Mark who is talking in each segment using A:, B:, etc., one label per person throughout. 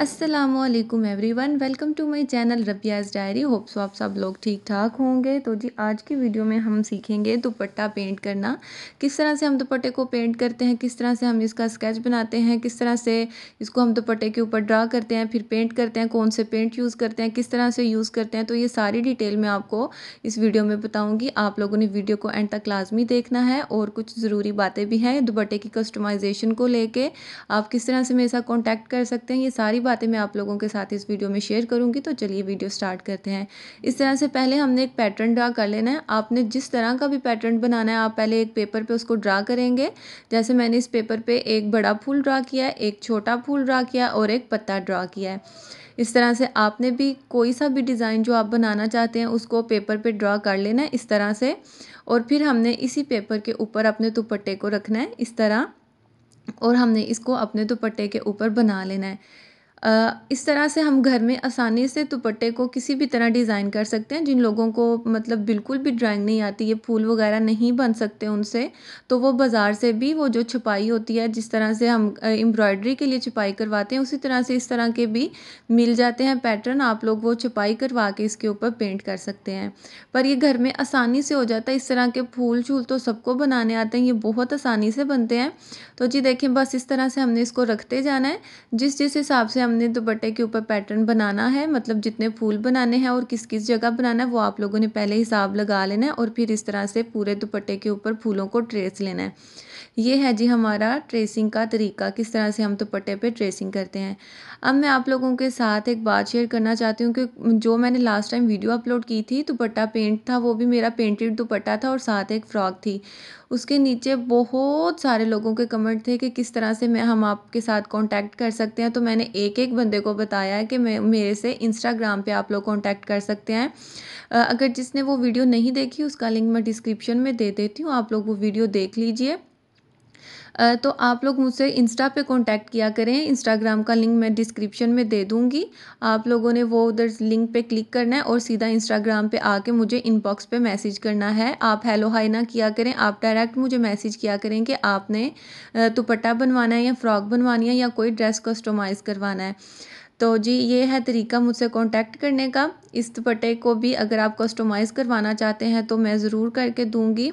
A: Aslam everyone welcome to my channel Rabia's diary hopes आप सब लोग ठीक ठाक होंगे तो जी आज की वीडियो में हम सीखेंगे दुपट्टा पेंट करना किस तरह से हम दुपट्टे को पेंट करते हैं किस तरह से हम इसका स्केच बनाते हैं किस तरह से इसको हम दुपट्टे के ऊपर ड्रा करते हैं फिर पेंट करते हैं कौन से पेंट यूज़ करते हैं किस तरह से यूज़ करते हैं तो ये सारी डिटेल मैं आपको इस वीडियो में बताऊँगी आप लोगों ने वीडियो को एंड तक लाजमी देखना है और कुछ ज़रूरी बातें भी हैं दुपट्टे की कस्टमाइजेशन को लेके आप किस तरह से मेरे साथ कॉन्टैक्ट कर सकते हैं ये सारी बातें मैं आप लोगों के साथ इस वीडियो में शेयर करूंगी तो चलिए वीडियो स्टार्ट करते हैं इस तरह से पहले हमने एक पैटर्न ड्रा कर लेना है आपने जिस तरह का भी पैटर्न बनाना है आप पहले एक पेपर पे उसको ड्रा करेंगे जैसे मैंने इस पेपर पे एक बड़ा फूल ड्रा किया एक छोटा फूल ड्रा किया और एक पत्ता ड्रा किया है इस तरह से आपने भी कोई सा भी डिज़ाइन जो आप बनाना चाहते हैं उसको पेपर पे ड्रा कर लेना है इस तरह से और फिर हमने इसी पेपर के ऊपर अपने दुपट्टे को रखना है इस तरह और हमने इसको अपने दुपट्टे के ऊपर बना लेना है इस तरह से हम घर में आसानी से दुपट्टे को किसी भी तरह डिज़ाइन कर सकते हैं जिन लोगों को मतलब बिल्कुल भी ड्राइंग नहीं आती है फूल वगैरह नहीं बन सकते उनसे तो वो बाज़ार से भी वो जो छपाई होती है जिस तरह से हम एम्ब्रॉयडरी के लिए छपाई करवाते हैं उसी तरह से इस तरह के भी मिल जाते हैं पैटर्न आप लोग वो छपाई करवा के इसके ऊपर पेंट कर सकते हैं पर ये घर में आसानी से हो जाता है इस तरह के फूल छूल तो सबको बनाने आते हैं ये बहुत आसानी से बनते हैं तो जी देखें बस इस तरह से हमने इसको रखते जाना है जिस जिस हिसाब से हमने हमने दुपट्टे के ऊपर पैटर्न बनाना है मतलब जितने फूल बनाने हैं और किस किस जगह बनाना है वो आप लोगों ने पहले हिसाब लगा लेना है और फिर इस तरह से पूरे दुपट्टे के ऊपर फूलों को ट्रेस लेना है ये है जी हमारा ट्रेसिंग का तरीका किस तरह से हम दुपट्टे पे ट्रेसिंग करते हैं अब मैं आप लोगों के साथ एक बात शेयर करना चाहती हूँ कि जो मैंने लास्ट टाइम वीडियो अपलोड की थी दुपट्टा पेंट था वो भी मेरा पेंटेड दुपट्टा था और साथ एक फ्रॉक थी उसके नीचे बहुत सारे लोगों के कमेंट थे कि किस तरह से मैं हम आपके साथ कांटेक्ट कर सकते हैं तो मैंने एक एक बंदे को बताया है कि मैं मेरे से इंस्टाग्राम पे आप लोग कांटेक्ट कर सकते हैं अगर जिसने वो वीडियो नहीं देखी उसका लिंक मैं डिस्क्रिप्शन में दे देती हूँ आप लोग वो वीडियो देख लीजिए तो आप लोग मुझसे इंस्टा पे कांटेक्ट किया करें इंस्टाग्राम का लिंक मैं डिस्क्रिप्शन में दे दूंगी आप लोगों ने वो उधर लिंक पे क्लिक करना है और सीधा इंस्टाग्राम पे आके मुझे इनबॉक्स पे मैसेज करना है आप हेलो हाई ना किया करें आप डायरेक्ट मुझे मैसेज किया करें कि आपने दुपट्टा बनवाना है या फ्रॉक बनवानी है या कोई ड्रेस कस्टमाइज़ करवाना है तो जी ये है तरीका मुझसे कांटेक्ट करने का इस दुपट्टे को भी अगर आप कस्टमाइज़ करवाना चाहते हैं तो मैं ज़रूर करके दूँगी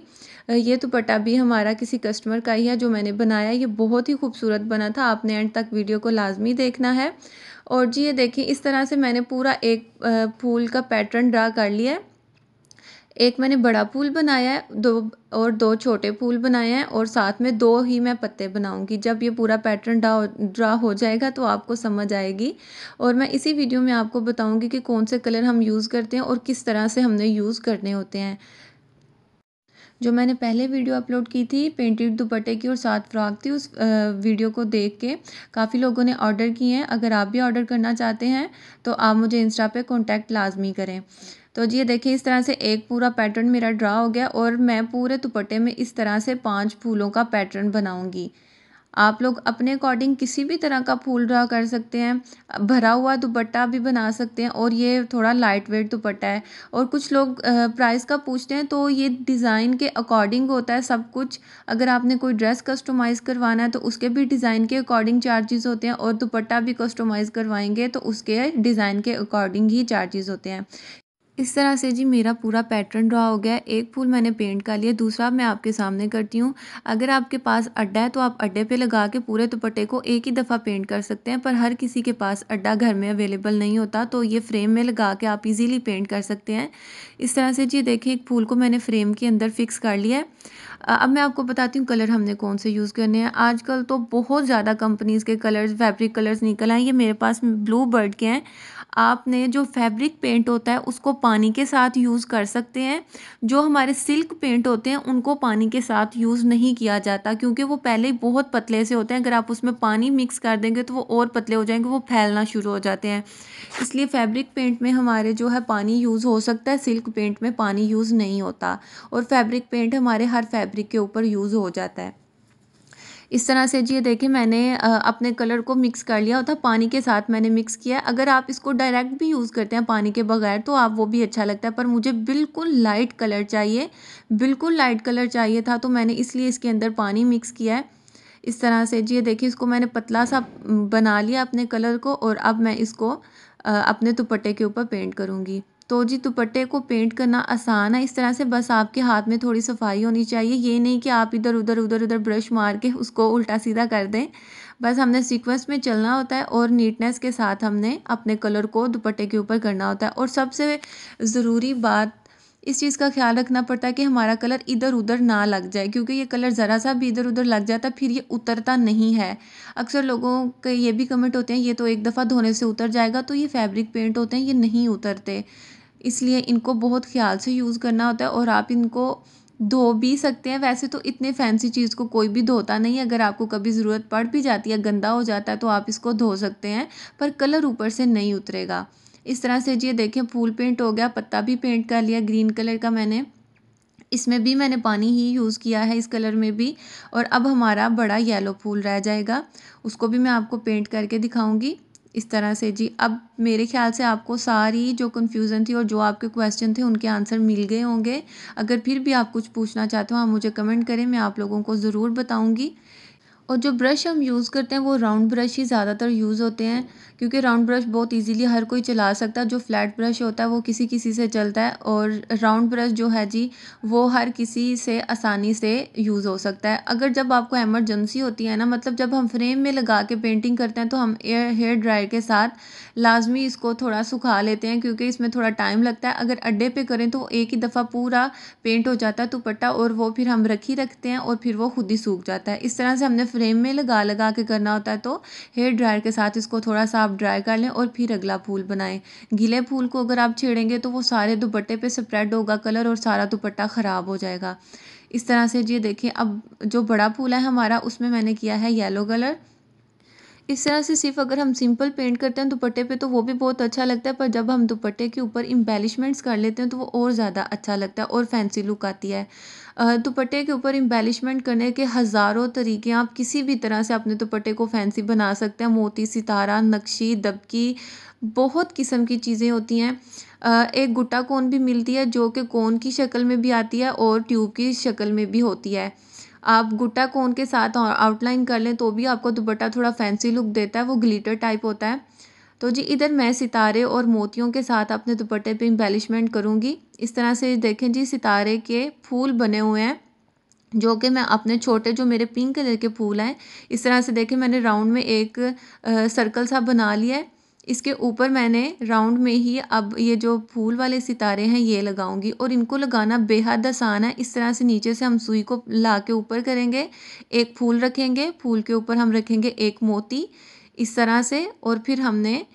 A: ये दुपट्टा भी हमारा किसी कस्टमर का ही है जो मैंने बनाया ये बहुत ही खूबसूरत बना था आपने एंड तक वीडियो को लाजमी देखना है और जी ये देखिए इस तरह से मैंने पूरा एक फूल का पैटर्न ड्रा कर लिया है एक मैंने बड़ा पूल बनाया है दो और दो छोटे पूल बनाए हैं और साथ में दो ही मैं पत्ते बनाऊँगी जब ये पूरा पैटर्न ड्रा ड्रा हो जाएगा तो आपको समझ आएगी और मैं इसी वीडियो में आपको बताऊँगी कि कौन से कलर हम यूज़ करते हैं और किस तरह से हमने यूज़ करने होते हैं जो मैंने पहले वीडियो अपलोड की थी पेंटेड दुपट्टे की और साथ फ्रॉक थी उस वीडियो को देख के काफ़ी लोगों ने ऑर्डर किए हैं अगर आप भी ऑर्डर करना चाहते हैं तो आप मुझे इंस्टा पे कांटेक्ट लाजमी करें तो ये देखिए इस तरह से एक पूरा पैटर्न मेरा ड्रा हो गया और मैं पूरे दुपट्टे में इस तरह से पाँच फूलों का पैटर्न बनाऊँगी आप लोग अपने अकॉर्डिंग किसी भी तरह का फूल ड्रा कर सकते हैं भरा हुआ दुपट्टा भी बना सकते हैं और ये थोड़ा लाइट वेट दुपट्टा है और कुछ लोग प्राइस का पूछते हैं तो ये डिज़ाइन के अकॉर्डिंग होता है सब कुछ अगर आपने कोई ड्रेस कस्टमाइज़ करवाना है तो उसके भी डिज़ाइन के अकॉर्डिंग चार्जेस होते हैं और दुपट्टा भी कस्टोमाइज करवाएंगे तो उसके डिज़ाइन के अकॉर्डिंग ही चार्जेस होते हैं इस तरह से जी मेरा पूरा पैटर्न ड्रा हो गया एक फूल मैंने पेंट कर लिया दूसरा मैं आपके सामने करती हूँ अगर आपके पास अड्डा है तो आप अड्डे पे लगा के पूरे दुपट्टे को एक ही दफ़ा पेंट कर सकते हैं पर हर किसी के पास अड्डा घर में अवेलेबल नहीं होता तो ये फ्रेम में लगा के आप इजीली पेंट कर सकते हैं इस तरह से जी देखिए एक फूल को मैंने फ्रेम के अंदर फिक्स कर लिया है अब मैं आपको बताती हूँ कलर हमने कौन से यूज़ करने हैं आजकल तो बहुत ज़्यादा कंपनीज़ के कलर्स फैब्रिक कलर्स निकल आए ये मेरे पास ब्लू बर्ड के हैं आपने जो फैब्रिक पेंट होता है उसको पानी के साथ यूज़ कर सकते हैं जो हमारे सिल्क पेंट होते हैं उनको पानी के साथ यूज़ नहीं किया जाता क्योंकि वो पहले ही बहुत पतले से होते हैं अगर आप उसमें पानी मिक्स कर देंगे तो वो और पतले हो जाएंगे वो फैलना शुरू हो जाते हैं इसलिए फैब्रिक पेंट में हमारे जो है पानी यूज़ हो सकता है सिल्क पेंट में पानी यूज़ नहीं होता और फैब्रिक पेंट हमारे हर फैब्रिक के ऊपर यूज़ हो जाता है इस तरह से जी ये देखिए मैंने अपने कलर को मिक्स कर लिया होता पानी के साथ मैंने मिक्स किया अगर आप इसको डायरेक्ट भी यूज़ करते हैं पानी के बगैर तो आप वो भी अच्छा लगता है पर मुझे बिल्कुल लाइट कलर चाहिए बिल्कुल लाइट कलर चाहिए था तो मैंने इसलिए इसके अंदर पानी मिक्स किया है इस तरह से जी ये देखिए इसको मैंने पतला सा बना लिया अपने कलर को और अब मैं इसको अपने दुपट्टे के ऊपर पेंट करूँगी तो जी दुपट्टे को पेंट करना आसान है इस तरह से बस आपके हाथ में थोड़ी सफाई होनी चाहिए ये नहीं कि आप इधर उधर उधर उधर ब्रश मार के उसको उल्टा सीधा कर दें बस हमने सीक्वेंस में चलना होता है और नीटनेस के साथ हमने अपने कलर को दुपट्टे के ऊपर करना होता है और सबसे ज़रूरी बात इस चीज़ का ख्याल रखना पड़ता है कि हमारा कलर इधर उधर ना लग जाए क्योंकि ये कलर ज़रा सा भी इधर उधर लग जाता फिर ये उतरता नहीं है अक्सर लोगों के ये भी कमेंट होते हैं ये तो एक दफ़ा धोने से उतर जाएगा तो ये फैब्रिक पेंट होते हैं ये नहीं उतरते इसलिए इनको बहुत ख्याल से यूज़ करना होता है और आप इनको धो भी सकते हैं वैसे तो इतने फैंसी चीज़ को कोई भी धोता नहीं अगर आपको कभी ज़रूरत पड़ भी जाती है गंदा हो जाता है तो आप इसको धो सकते हैं पर कलर ऊपर से नहीं उतरेगा इस तरह से जी देखें फूल पेंट हो गया पत्ता भी पेंट कर लिया ग्रीन कलर का मैंने इसमें भी मैंने पानी ही यूज़ किया है इस कलर में भी और अब हमारा बड़ा येलो फूल रह जाएगा उसको भी मैं आपको पेंट करके दिखाऊंगी इस तरह से जी अब मेरे ख्याल से आपको सारी जो कन्फ्यूज़न थी और जो आपके क्वेश्चन थे उनके आंसर मिल गए होंगे अगर फिर भी आप कुछ पूछना चाहते हो आप मुझे कमेंट करें मैं आप लोगों को ज़रूर बताऊँगी और जो ब्रश हम यूज़ करते हैं वो राउंड ब्रश ही ज़्यादातर यूज़ होते हैं क्योंकि राउंड ब्रश बहुत ईज़िली हर कोई चला सकता है जो फ्लैट ब्रश होता है वो किसी किसी से चलता है और राउंड ब्रश जो है जी वो हर किसी से आसानी से यूज़ हो सकता है अगर जब आपको एमरजेंसी होती है ना मतलब जब हम फ्रेम में लगा के पेंटिंग करते हैं तो हम एयर हेयर ड्रायर के साथ लाजमी इसको थोड़ा सुखा लेते हैं क्योंकि इसमें थोड़ा टाइम लगता है अगर अड्डे पर करें तो एक ही दफ़ा पूरा पेंट हो जाता है दुपट्टा और वो फिर हम रखी रखते हैं और फिर वो खुद ही सूख जाता है इस तरह से हमने फ्रेम में लगा लगा के करना होता है तो हेयर ड्रायर के साथ इसको थोड़ा सा आप ड्राई कर लें और फिर अगला फूल बनाएं गीले फूल को अगर आप छेड़ेंगे तो वो सारे दुपट्टे पे स्प्रेड होगा कलर और सारा दुपट्टा ख़राब हो जाएगा इस तरह से ये देखिए अब जो बड़ा फूल है हमारा उसमें मैंने किया है येलो कलर इस तरह से सिर्फ अगर हम सिंपल पेंट करते हैं दुपट्टे पे तो वो भी बहुत अच्छा लगता है पर जब हम दुपट्टे के ऊपर इम्बेलिशमेंट्स कर लेते हैं तो वो और ज़्यादा अच्छा लगता है और फैंसी लुक आती है दुपट्टे के ऊपर इम्बेलिशमेंट करने के हज़ारों तरीके आप किसी भी तरह से अपने दुपट्टे को फैंसी बना सकते हैं मोती सितारा नक्शी दबकी बहुत किस्म की चीज़ें होती हैं एक गुटा कोन भी मिलती है जो कि कोन की शक्ल में भी आती है और ट्यूब की शक्ल में भी होती है आप गुट्टा को उनके साथ आउटलाइन कर लें तो भी आपको दुपट्टा थोड़ा फैंसी लुक देता है वो ग्लिटर टाइप होता है तो जी इधर मैं सितारे और मोतियों के साथ अपने दुपट्टे पे इम्बेलिशमेंट करूँगी इस तरह से देखें जी सितारे के फूल बने हुए हैं जो कि मैं अपने छोटे जो मेरे पिंक कलर के फूल हैं इस तरह से देखें मैंने राउंड में एक आ, सर्कल सा बना लिया है इसके ऊपर मैंने राउंड में ही अब ये जो फूल वाले सितारे हैं ये लगाऊंगी और इनको लगाना बेहद आसान है इस तरह से नीचे से हम सुई को ला के ऊपर करेंगे एक फूल रखेंगे फूल के ऊपर हम रखेंगे एक मोती इस तरह से और फिर हमने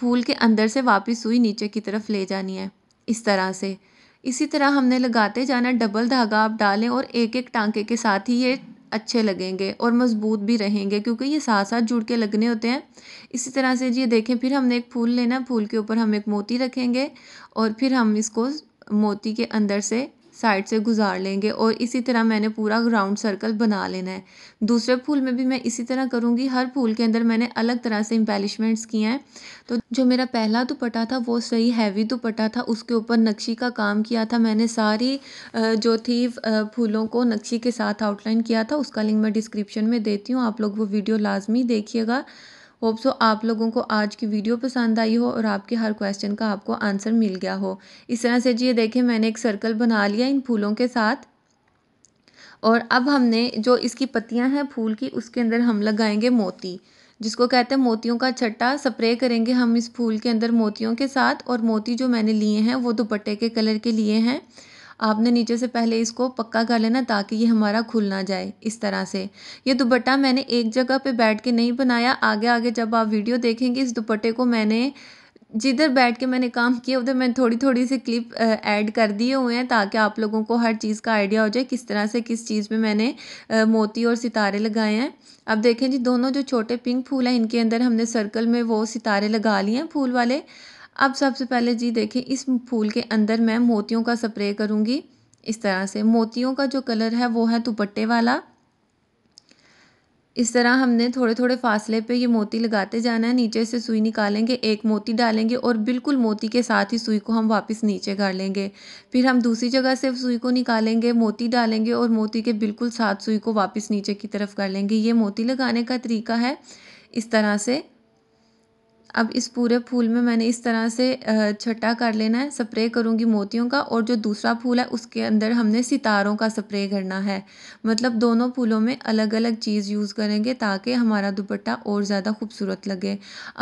A: फूल के अंदर से वापस सुई नीचे की तरफ ले जानी है इस तरह से इसी तरह हमने लगाते जाना डबल धागा आप डालें और एक एक टांके के साथ ही ये अच्छे लगेंगे और मज़बूत भी रहेंगे क्योंकि ये साथ साथ जुड़ के लगने होते हैं इसी तरह से ये देखें फिर हमने एक फूल लेना फूल के ऊपर हम एक मोती रखेंगे और फिर हम इसको मोती के अंदर से साइड से गुजार लेंगे और इसी तरह मैंने पूरा राउंड सर्कल बना लेना है दूसरे फूल में भी मैं इसी तरह करूँगी हर फूल के अंदर मैंने अलग तरह से इम्पेलिशमेंट्स किए हैं तो जो मेरा पहला दुपट्टा था वो सही हैवी दुपट्टा था उसके ऊपर नक्शी का काम किया था मैंने सारी जो थी फूलों को नक्शी के साथ आउटलाइन किया था उसका लिंक मैं डिस्क्रिप्शन में देती हूँ आप लोग वो वीडियो लाजमी देखिएगा होप सो आप लोगों को आज की वीडियो पसंद आई हो और आपके हर क्वेश्चन का आपको आंसर मिल गया हो इस तरह से जी ये देखें मैंने एक सर्कल बना लिया इन फूलों के साथ और अब हमने जो इसकी पत्तियां हैं फूल की उसके अंदर हम लगाएंगे मोती जिसको कहते हैं मोतियों का छट्टा स्प्रे करेंगे हम इस फूल के अंदर मोतियों के साथ और मोती जो मैंने लिए हैं वो दुपट्टे के कलर के लिए हैं आपने नीचे से पहले इसको पक्का कर लेना ताकि ये हमारा खुल ना जाए इस तरह से ये दुपट्टा मैंने एक जगह पे बैठ के नहीं बनाया आगे आगे जब आप वीडियो देखेंगे इस दुपट्टे को मैंने जिधर बैठ के मैंने काम किया उधर मैंने थोड़ी थोड़ी सी क्लिप ऐड कर दिए हुए हैं ताकि आप लोगों को हर चीज़ का आइडिया हो जाए किस तरह से किस चीज़ में मैंने मोती और सितारे लगाए हैं अब देखें जी दोनों जो छोटे पिंक फूल हैं इनके अंदर हमने सर्कल में वो सितारे लगा लिए हैं फूल वाले अब सबसे पहले जी देखें इस फूल के अंदर मैं मोतियों का स्प्रे करूँगी इस तरह से मोतियों का जो कलर है वो है दुपट्टे वाला इस तरह हमने थोड़े थोड़े फासले पे ये मोती लगाते जाना है नीचे से सुई निकालेंगे एक मोती डालेंगे और बिल्कुल मोती के साथ ही सुई को हम वापस नीचे कर लेंगे फिर हम दूसरी जगह से सुई को निकालेंगे मोती डालेंगे और मोती के बिल्कुल साथ सुई को वापस नीचे की तरफ कर लेंगे ये मोती लगाने का तरीका है इस तरह से अब इस पूरे फूल में मैंने इस तरह से छटा कर लेना है स्प्रे करूँगी मोतियों का और जो दूसरा फूल है उसके अंदर हमने सितारों का स्प्रे करना है मतलब दोनों फूलों में अलग अलग चीज़ यूज़ करेंगे ताकि हमारा दुपट्टा और ज़्यादा खूबसूरत लगे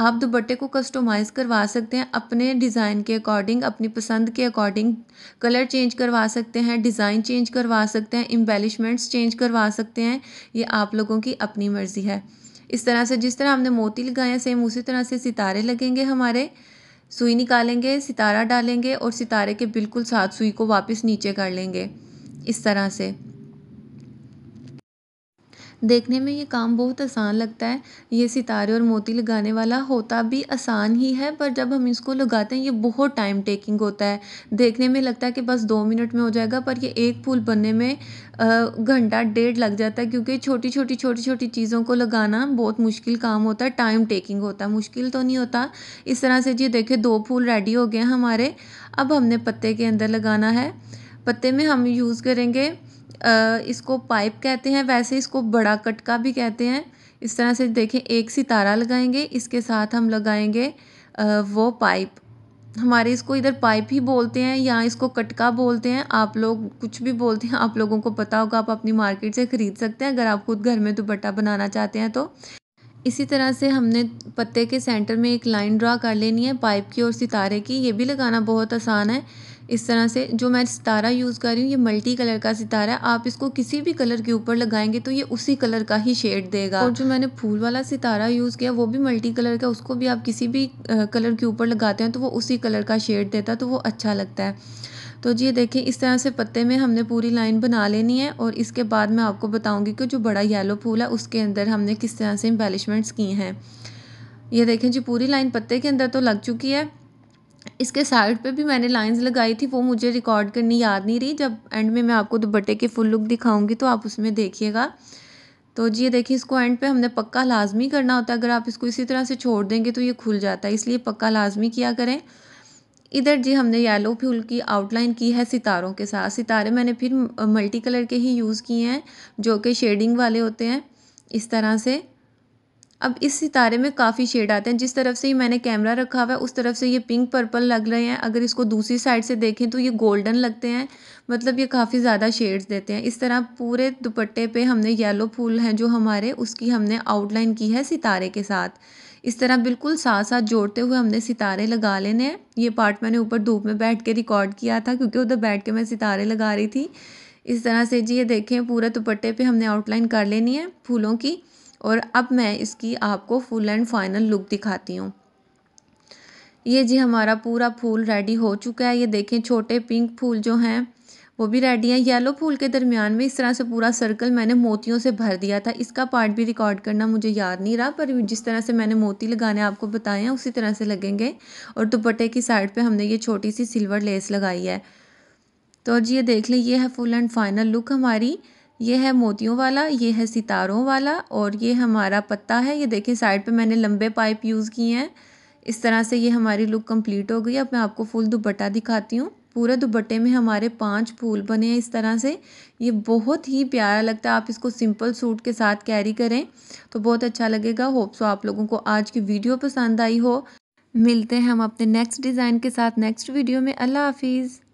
A: आप दुपट्टे को कस्टमाइज़ करवा सकते हैं अपने डिज़ाइन के अकॉर्डिंग अपनी पसंद के अकॉर्डिंग कलर चेंज करवा सकते हैं डिज़ाइन चेंज करवा सकते हैं इम्बेलिशमेंट्स चेंज करवा सकते हैं ये आप लोगों की अपनी मर्ज़ी है इस तरह से जिस तरह हमने मोती लगाए सेम उसी तरह से सितारे लगेंगे हमारे सुई निकालेंगे सितारा डालेंगे और सितारे के बिल्कुल साथ सुई को वापस नीचे कर लेंगे इस तरह से देखने में ये काम बहुत आसान लगता है ये सितारे और मोती लगाने वाला होता भी आसान ही है पर जब हम इसको लगाते हैं ये बहुत टाइम टेकिंग होता है देखने में लगता है कि बस दो मिनट में हो जाएगा पर ये एक फूल बनने में घंटा डेढ़ लग जाता है क्योंकि छोटी छोटी छोटी छोटी चीज़ों को लगाना बहुत मुश्किल काम होता है टाइम टेकिंग होता है मुश्किल तो नहीं होता इस तरह से जी देखे दो फूल रेडी हो गए हमारे अब हमने पत्ते के अंदर लगाना है पत्ते में हम यूज़ करेंगे इसको पाइप कहते हैं वैसे इसको बड़ा कटका भी कहते हैं इस तरह से देखें एक सितारा लगाएंगे इसके साथ हम लगाएंगे वो पाइप हमारे इसको इधर पाइप ही बोलते हैं या इसको कटका बोलते हैं आप लोग कुछ भी बोलते हैं आप लोगों को पता होगा आप अपनी मार्केट से ख़रीद सकते हैं अगर आप खुद घर में दुपट्टा बनाना चाहते हैं तो इसी तरह से हमने पत्ते के सेंटर में एक लाइन ड्रा कर लेनी है पाइप की और सितारे की ये भी लगाना बहुत आसान है इस तरह से जो मैं सितारा यूज़ कर रही हूँ ये मल्टी कलर का सितारा है आप इसको किसी भी कलर के ऊपर लगाएंगे तो ये उसी कलर का ही शेड देगा और जो मैंने फूल वाला सितारा यूज़ किया वो भी मल्टी कलर का उसको भी आप किसी भी कलर के ऊपर लगाते हैं तो वो उसी कलर का शेड देता है तो वो अच्छा लगता है तो जी देखें इस तरह से पत्ते में हमने पूरी लाइन बना लेनी है और इसके बाद मैं आपको बताऊंगी कि जो बड़ा येलो फूल है उसके अंदर हमने किस तरह से एम्बेलिशमेंट्स की हैं ये देखें जी पूरी लाइन पत्ते के अंदर तो लग चुकी है इसके साइड पे भी मैंने लाइंस लगाई थी वो मुझे रिकॉर्ड करनी याद नहीं रही जब एंड में मैं आपको दुपट्टे के फुल लुक दिखाऊंगी तो आप उसमें देखिएगा तो जी ये देखिए इसको एंड पे हमने पक्का लाजमी करना होता है अगर आप इसको इसी तरह से छोड़ देंगे तो ये खुल जाता है इसलिए पक्का लाजमी किया करें इधर जी हमने येलो फूल की आउटलाइन की है सितारों के साथ सितारे मैंने फिर मल्टी कलर के ही यूज़ किए हैं जो कि शेडिंग वाले होते हैं इस तरह से अब इस सितारे में काफ़ी शेड आते हैं जिस तरफ से ये मैंने कैमरा रखा हुआ है उस तरफ से ये पिंक पर्पल लग रहे हैं अगर इसको दूसरी साइड से देखें तो ये गोल्डन लगते हैं मतलब ये काफ़ी ज़्यादा शेड्स देते हैं इस तरह पूरे दुपट्टे पे हमने येलो फूल हैं जो हमारे उसकी हमने आउटलाइन की है सितारे के साथ इस तरह बिल्कुल साथ साथ जोड़ते हुए हमने सितारे लगा लेने हैं ये पार्ट मैंने ऊपर धूप में बैठ के रिकॉर्ड किया था क्योंकि उधर बैठ के मैं सितारे लगा रही थी इस तरह से जी ये देखें पूरा दुपट्टे पर हमने आउटलाइन कर लेनी है फूलों की और अब मैं इसकी आपको फुल एंड फाइनल लुक दिखाती हूँ ये जी हमारा पूरा फूल रेडी हो चुका है ये देखें छोटे पिंक फूल जो हैं वो भी रेडी हैं येलो फूल के दरमियान में इस तरह से पूरा सर्कल मैंने मोतियों से भर दिया था इसका पार्ट भी रिकॉर्ड करना मुझे याद नहीं रहा पर जिस तरह से मैंने मोती लगाने आपको बताए हैं उसी तरह से लगेंगे और दुपट्टे की साइड पे हमने ये छोटी सी सिल्वर लेस लगाई है तो जी ये देख लें ये है फुल एंड फाइनल लुक हमारी ये है मोतियों वाला ये है सितारों वाला और ये हमारा पत्ता है ये देखिए साइड पे मैंने लंबे पाइप यूज़ किए हैं इस तरह से ये हमारी लुक कंप्लीट हो गई अब मैं आपको फुल दुपट्टा दिखाती हूँ पूरे दुपट्टे में हमारे पांच फूल बने हैं इस तरह से ये बहुत ही प्यारा लगता है आप इसको सिंपल सूट के साथ कैरी करें तो बहुत अच्छा लगेगा होप सो आप लोगों को आज की वीडियो पसंद आई हो मिलते हैं हम अपने नेक्स्ट डिज़ाइन के साथ नेक्स्ट वीडियो में अल्लाह हाफिज़